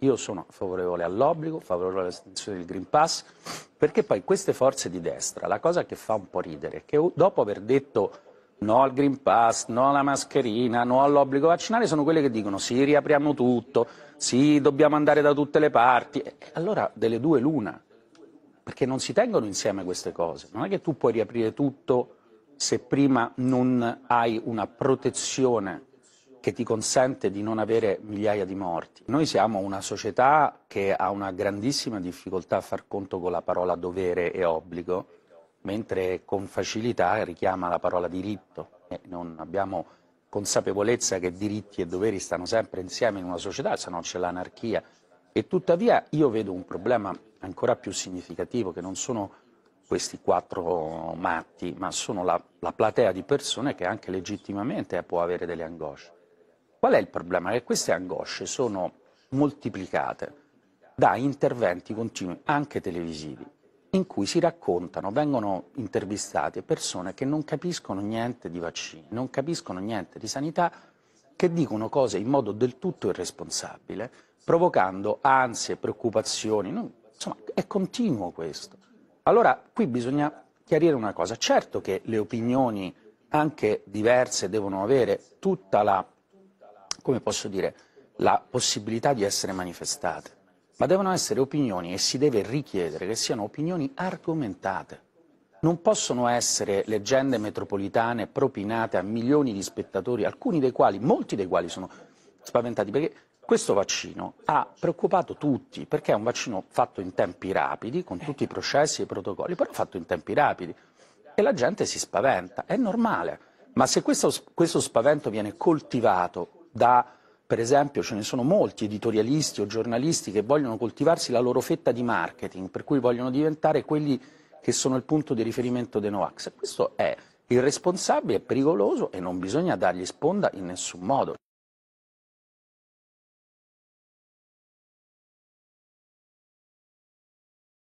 Io sono favorevole all'obbligo, favorevole all'estensione del Green Pass, perché poi queste forze di destra, la cosa che fa un po' ridere è che dopo aver detto no al Green Pass, no alla mascherina, no all'obbligo vaccinale, sono quelle che dicono sì, riapriamo tutto, sì, dobbiamo andare da tutte le parti. E allora delle due l'una, perché non si tengono insieme queste cose. Non è che tu puoi riaprire tutto se prima non hai una protezione che ti consente di non avere migliaia di morti. Noi siamo una società che ha una grandissima difficoltà a far conto con la parola dovere e obbligo, mentre con facilità richiama la parola diritto. E non abbiamo consapevolezza che diritti e doveri stanno sempre insieme in una società, se no c'è l'anarchia. E tuttavia io vedo un problema ancora più significativo, che non sono questi quattro matti, ma sono la, la platea di persone che anche legittimamente può avere delle angosce. Qual è il problema? Che queste angosce sono moltiplicate da interventi continui, anche televisivi, in cui si raccontano, vengono intervistate persone che non capiscono niente di vaccini, non capiscono niente di sanità, che dicono cose in modo del tutto irresponsabile, provocando ansie, preoccupazioni, non, insomma è continuo questo. Allora qui bisogna chiarire una cosa, certo che le opinioni anche diverse devono avere tutta la come posso dire, la possibilità di essere manifestate, ma devono essere opinioni e si deve richiedere che siano opinioni argomentate. Non possono essere leggende metropolitane propinate a milioni di spettatori, alcuni dei quali, molti dei quali sono spaventati, perché questo vaccino ha preoccupato tutti, perché è un vaccino fatto in tempi rapidi, con tutti i processi e i protocolli, però fatto in tempi rapidi. E la gente si spaventa, è normale. Ma se questo, questo spavento viene coltivato da per esempio ce ne sono molti editorialisti o giornalisti che vogliono coltivarsi la loro fetta di marketing, per cui vogliono diventare quelli che sono il punto di riferimento dei Novax. Questo è irresponsabile, è pericoloso e non bisogna dargli sponda in nessun modo.